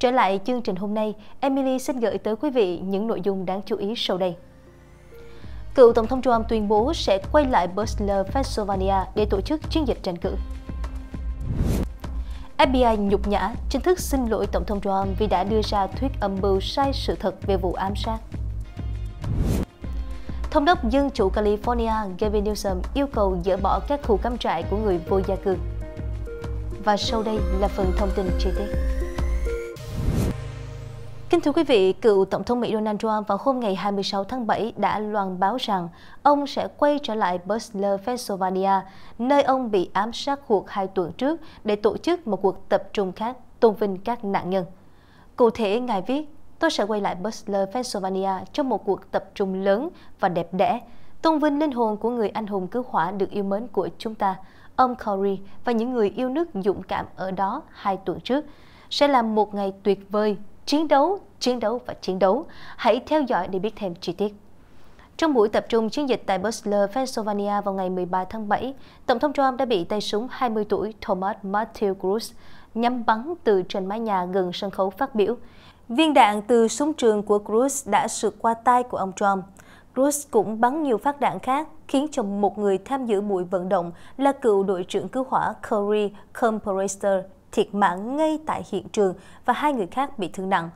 Trở lại chương trình hôm nay, Emily xin gửi tới quý vị những nội dung đáng chú ý sau đây. Cựu Tổng thống Trump tuyên bố sẽ quay lại Butler, Pennsylvania để tổ chức chiến dịch tranh cử. FBI nhục nhã, chính thức xin lỗi Tổng thống Trump vì đã đưa ra thuyết âm mưu sai sự thật về vụ ám sát. Thống đốc Dân chủ California Gavin Newsom yêu cầu dỡ bỏ các khu cắm trại của người vô gia cư. Và sau đây là phần thông tin chi tiết. Kính thưa quý vị, cựu Tổng thống Mỹ Donald Trump vào hôm ngày 26 tháng 7 đã loan báo rằng ông sẽ quay trở lại Butler, Pennsylvania, nơi ông bị ám sát cuộc hai tuần trước để tổ chức một cuộc tập trung khác tôn vinh các nạn nhân. Cụ thể, ngài viết, tôi sẽ quay lại Butler, Pennsylvania trong một cuộc tập trung lớn và đẹp đẽ, tôn vinh linh hồn của người anh hùng cứu hỏa được yêu mến của chúng ta, ông Corey và những người yêu nước dũng cảm ở đó hai tuần trước. Sẽ là một ngày tuyệt vời chiến đấu, chiến đấu và chiến đấu. Hãy theo dõi để biết thêm chi tiết. Trong buổi tập trung chiến dịch tại Bosler, Pennsylvania vào ngày 13 tháng 7, Tổng thống Trump đã bị tay súng 20 tuổi Thomas Matthew Cruz nhắm bắn từ trên mái nhà gần sân khấu phát biểu. Viên đạn từ súng trường của Cruz đã sượt qua tay của ông Trump. Cruz cũng bắn nhiều phát đạn khác, khiến cho một người tham dự buổi vận động là cựu đội trưởng cứu hỏa Curry Comprester thiệt mạng ngay tại hiện trường và hai người khác bị thương nặng.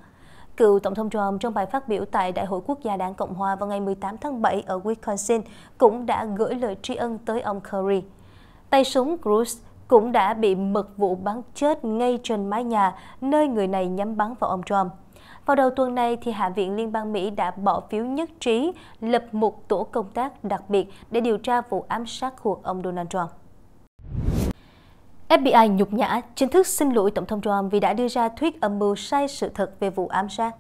Cựu Tổng thống Trump trong bài phát biểu tại Đại hội Quốc gia Đảng Cộng Hòa vào ngày 18 tháng 7 ở Wisconsin cũng đã gửi lời tri ân tới ông Curry. Tay súng Cruz cũng đã bị mật vụ bắn chết ngay trên mái nhà nơi người này nhắm bắn vào ông Trump. Vào đầu tuần này, thì Hạ viện Liên bang Mỹ đã bỏ phiếu nhất trí lập một tổ công tác đặc biệt để điều tra vụ ám sát cuộc ông Donald Trump. FBI nhục nhã, chính thức xin lỗi Tổng thống Trump vì đã đưa ra thuyết âm mưu sai sự thật về vụ ám sát.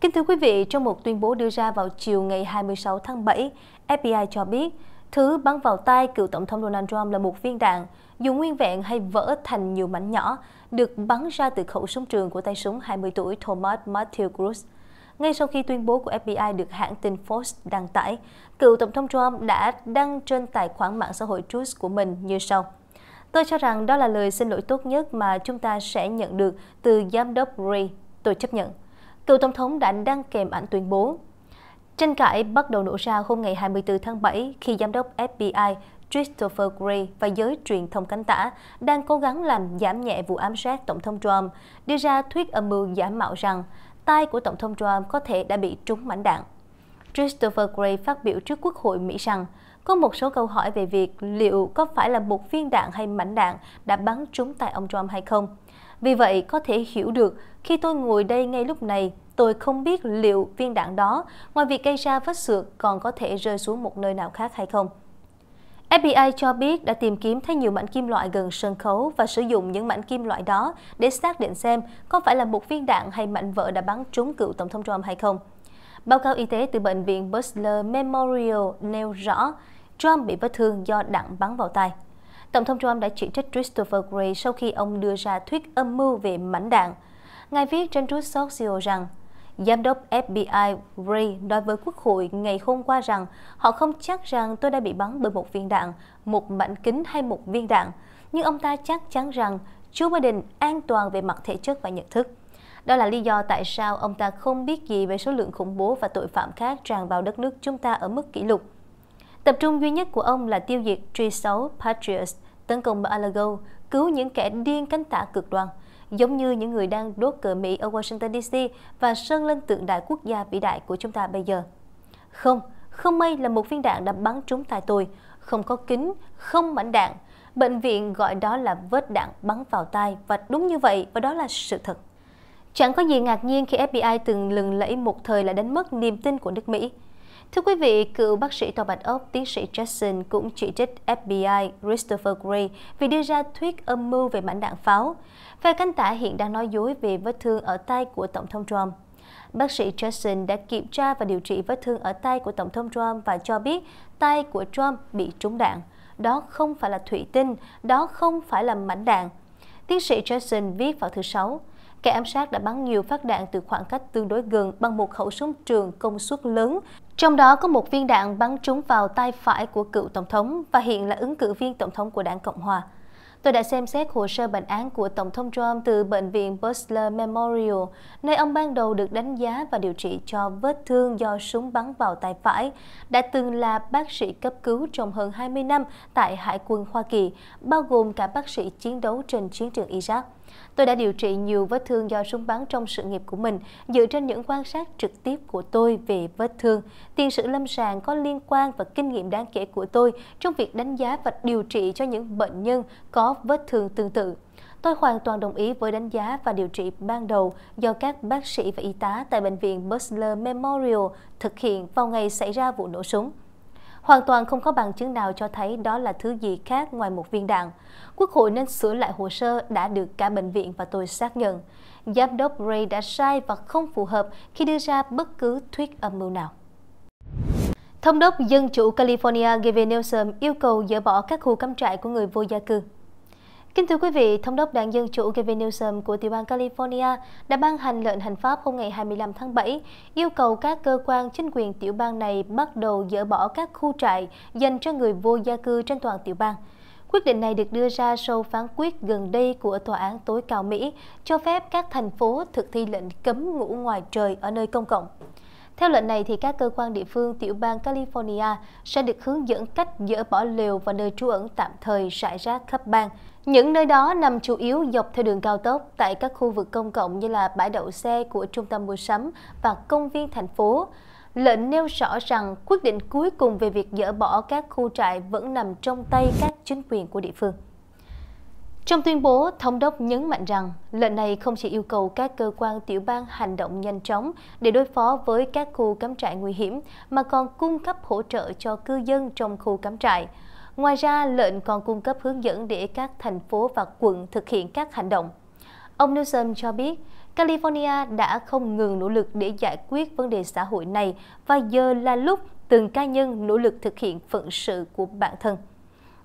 Kính thưa quý vị, trong một tuyên bố đưa ra vào chiều ngày 26 tháng 7, FBI cho biết thứ bắn vào tay cựu Tổng thống Donald Trump là một viên đạn, dù nguyên vẹn hay vỡ thành nhiều mảnh nhỏ, được bắn ra từ khẩu súng trường của tay súng 20 tuổi Thomas Matthew Cruz. Ngay sau khi tuyên bố của FBI được hãng tin Fox đăng tải, cựu Tổng thống Trump đã đăng trên tài khoản mạng xã hội Truth của mình như sau. Tôi cho rằng đó là lời xin lỗi tốt nhất mà chúng ta sẽ nhận được từ giám đốc Ray. Tôi chấp nhận. Cựu Tổng thống đã đăng kèm ảnh tuyên bố. Tranh cãi bắt đầu nổ ra hôm ngày 24 tháng 7 khi giám đốc FBI Christopher Gray và giới truyền thông cánh tả đang cố gắng làm giảm nhẹ vụ ám sát Tổng thống Trump, đưa ra thuyết âm mưu giả mạo rằng tay của Tổng thống Trump có thể đã bị trúng mảnh đạn. Christopher Gray phát biểu trước Quốc hội Mỹ rằng có một số câu hỏi về việc liệu có phải là một viên đạn hay mảnh đạn đã bắn trúng tại ông Trump hay không. Vì vậy, có thể hiểu được khi tôi ngồi đây ngay lúc này, tôi không biết liệu viên đạn đó, ngoài việc gây ra vết sượt, còn có thể rơi xuống một nơi nào khác hay không. FBI cho biết đã tìm kiếm thấy nhiều mảnh kim loại gần sân khấu và sử dụng những mảnh kim loại đó để xác định xem có phải là một viên đạn hay mảnh vỡ đã bắn trúng cựu Tổng thống Trump hay không. Báo cáo y tế từ Bệnh viện Butler Memorial nêu rõ Trump bị vết thương do đạn bắn vào tay. Tổng thống Trump đã chỉ trích Christopher Gray sau khi ông đưa ra thuyết âm mưu về mảnh đạn. Ngài viết trên Truth Social rằng, Giám đốc FBI Ray nói với Quốc hội ngày hôm qua rằng họ không chắc rằng tôi đã bị bắn bởi một viên đạn, một mảnh kính hay một viên đạn, nhưng ông ta chắc chắn rằng Joe Biden an toàn về mặt thể chất và nhận thức. Đó là lý do tại sao ông ta không biết gì về số lượng khủng bố và tội phạm khác tràn vào đất nước chúng ta ở mức kỷ lục. Tập trung duy nhất của ông là tiêu diệt truy xấu Patriots, tấn công mar cứu những kẻ điên cánh tả cực đoan, giống như những người đang đốt cờ Mỹ ở Washington DC và sơn lên tượng đài quốc gia vĩ đại của chúng ta bây giờ. Không, không may là một viên đạn đã bắn trúng tay tôi, không có kính, không mảnh đạn. Bệnh viện gọi đó là vết đạn bắn vào tay và đúng như vậy và đó là sự thật. Chẳng có gì ngạc nhiên khi FBI từng lừng lẫy một thời là đánh mất niềm tin của nước Mỹ. Thưa quý vị, cựu bác sĩ tòa bạch ốc tiến sĩ Jackson cũng chỉ trích FBI Christopher Gray vì đưa ra thuyết âm mưu về mảnh đạn pháo. Phe cánh tả hiện đang nói dối về vết thương ở tay của Tổng thống Trump. Bác sĩ Jackson đã kiểm tra và điều trị vết thương ở tay của Tổng thống Trump và cho biết tay của Trump bị trúng đạn. Đó không phải là thủy tinh, đó không phải là mảnh đạn. Tiến sĩ Jackson viết vào thứ Sáu, kẻ ám sát đã bắn nhiều phát đạn từ khoảng cách tương đối gần bằng một khẩu súng trường công suất lớn trong đó có một viên đạn bắn trúng vào tay phải của cựu Tổng thống và hiện là ứng cử viên Tổng thống của đảng Cộng Hòa. Tôi đã xem xét hồ sơ bệnh án của Tổng thống Trump từ Bệnh viện Butler Memorial, nơi ông ban đầu được đánh giá và điều trị cho vết thương do súng bắn vào tay phải, đã từng là bác sĩ cấp cứu trong hơn 20 năm tại Hải quân Hoa Kỳ, bao gồm cả bác sĩ chiến đấu trên chiến trường Iraq. Tôi đã điều trị nhiều vết thương do súng bắn trong sự nghiệp của mình, dựa trên những quan sát trực tiếp của tôi về vết thương. Tiền sử lâm sàng có liên quan và kinh nghiệm đáng kể của tôi trong việc đánh giá và điều trị cho những bệnh nhân có vết thương tương tự. Tôi hoàn toàn đồng ý với đánh giá và điều trị ban đầu do các bác sĩ và y tá tại Bệnh viện Butler Memorial thực hiện vào ngày xảy ra vụ nổ súng. Hoàn toàn không có bằng chứng nào cho thấy đó là thứ gì khác ngoài một viên đạn. Quốc hội nên sửa lại hồ sơ đã được cả bệnh viện và tôi xác nhận. Giám đốc Ray đã sai và không phù hợp khi đưa ra bất cứ thuyết âm mưu nào. Thống đốc Dân chủ California Gavin Newsom yêu cầu dỡ bỏ các khu cắm trại của người vô gia cư. Kính thưa quý vị, Thống đốc đảng Dân Chủ Gavin Newsom của tiểu bang California đã ban hành lệnh hành pháp hôm ngày 25 tháng 7, yêu cầu các cơ quan chính quyền tiểu bang này bắt đầu dỡ bỏ các khu trại dành cho người vô gia cư trên toàn tiểu bang. Quyết định này được đưa ra sau phán quyết gần đây của Tòa án tối cao Mỹ cho phép các thành phố thực thi lệnh cấm ngủ ngoài trời ở nơi công cộng. Theo lệnh này, thì các cơ quan địa phương tiểu bang California sẽ được hướng dẫn cách dỡ bỏ lều và nơi trú ẩn tạm thời rải rác khắp bang – những nơi đó nằm chủ yếu dọc theo đường cao tốc tại các khu vực công cộng như là bãi đậu xe của trung tâm mua sắm và công viên thành phố. Lệnh nêu rõ rằng quyết định cuối cùng về việc dỡ bỏ các khu trại vẫn nằm trong tay các chính quyền của địa phương. Trong tuyên bố, thống đốc nhấn mạnh rằng lệnh này không chỉ yêu cầu các cơ quan tiểu bang hành động nhanh chóng để đối phó với các khu cắm trại nguy hiểm, mà còn cung cấp hỗ trợ cho cư dân trong khu cắm trại. Ngoài ra, lệnh còn cung cấp hướng dẫn để các thành phố và quận thực hiện các hành động. Ông Newsom cho biết, California đã không ngừng nỗ lực để giải quyết vấn đề xã hội này và giờ là lúc từng cá nhân nỗ lực thực hiện phận sự của bản thân.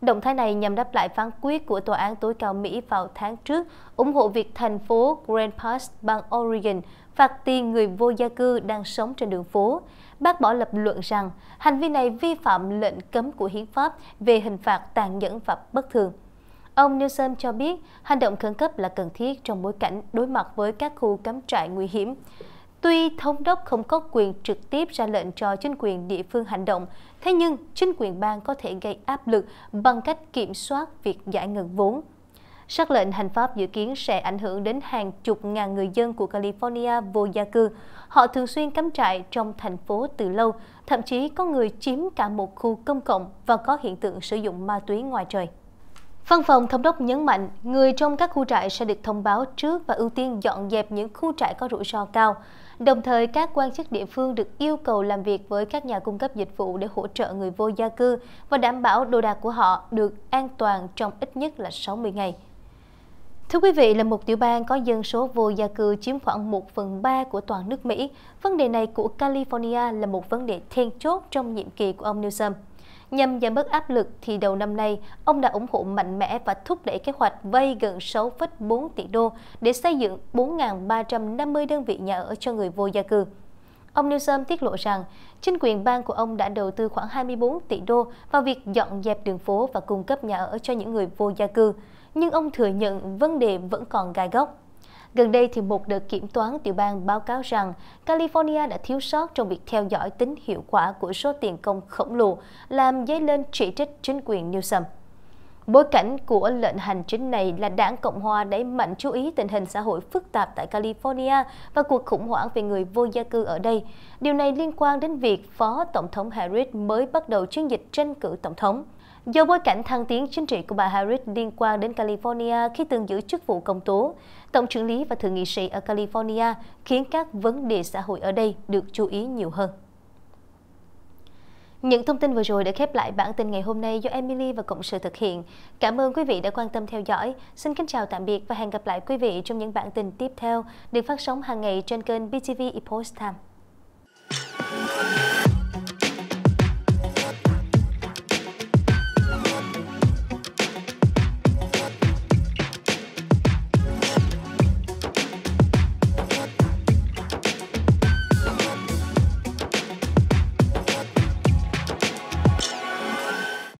Động thái này nhằm đáp lại phán quyết của Tòa án tối cao Mỹ vào tháng trước, ủng hộ việc thành phố Grand Pass, bang Oregon, phạt tiền người vô gia cư đang sống trên đường phố, bác bỏ lập luận rằng hành vi này vi phạm lệnh cấm của hiến pháp về hình phạt tàn nhẫn và bất thường. Ông Newsom cho biết hành động khẩn cấp là cần thiết trong bối cảnh đối mặt với các khu cắm trại nguy hiểm. Tuy thống đốc không có quyền trực tiếp ra lệnh cho chính quyền địa phương hành động, thế nhưng chính quyền bang có thể gây áp lực bằng cách kiểm soát việc giải ngân vốn. Sắc lệnh hành pháp dự kiến sẽ ảnh hưởng đến hàng chục ngàn người dân của California vô gia cư. Họ thường xuyên cắm trại trong thành phố từ lâu, thậm chí có người chiếm cả một khu công cộng và có hiện tượng sử dụng ma túy ngoài trời. Văn phòng thống đốc nhấn mạnh, người trong các khu trại sẽ được thông báo trước và ưu tiên dọn dẹp những khu trại có rủi ro cao. Đồng thời, các quan chức địa phương được yêu cầu làm việc với các nhà cung cấp dịch vụ để hỗ trợ người vô gia cư và đảm bảo đồ đạc của họ được an toàn trong ít nhất là 60 ngày. Thưa quý vị, là một tiểu bang có dân số vô gia cư chiếm khoảng 1 phần 3 của toàn nước Mỹ, vấn đề này của California là một vấn đề then chốt trong nhiệm kỳ của ông Newsom. Nhằm giảm bớt áp lực thì đầu năm nay, ông đã ủng hộ mạnh mẽ và thúc đẩy kế hoạch vay gần 6,4 tỷ đô để xây dựng 4.350 đơn vị nhà ở cho người vô gia cư. Ông Newsom tiết lộ rằng, chính quyền bang của ông đã đầu tư khoảng 24 tỷ đô vào việc dọn dẹp đường phố và cung cấp nhà ở cho những người vô gia cư. Nhưng ông thừa nhận vấn đề vẫn còn gai góc. Gần đây, thì một đợt kiểm toán tiểu bang báo cáo rằng California đã thiếu sót trong việc theo dõi tính hiệu quả của số tiền công khổng lồ, làm dấy lên chỉ trích chính quyền Newsom. Bối cảnh của lệnh hành chính này là đảng Cộng hòa đẩy mạnh chú ý tình hình xã hội phức tạp tại California và cuộc khủng hoảng về người vô gia cư ở đây. Điều này liên quan đến việc Phó Tổng thống Harris mới bắt đầu chiến dịch tranh cử Tổng thống do bối cảnh thăng tiến chính trị của bà Harris liên quan đến California khi từng giữ chức vụ công tố, tổng trưởng lý và thượng nghị sĩ ở California khiến các vấn đề xã hội ở đây được chú ý nhiều hơn. Những thông tin vừa rồi đã khép lại bản tin ngày hôm nay do Emily và Cộng sự thực hiện. Cảm ơn quý vị đã quan tâm theo dõi. Xin kính chào tạm biệt và hẹn gặp lại quý vị trong những bản tin tiếp theo được phát sóng hàng ngày trên kênh BTV Epoch Time.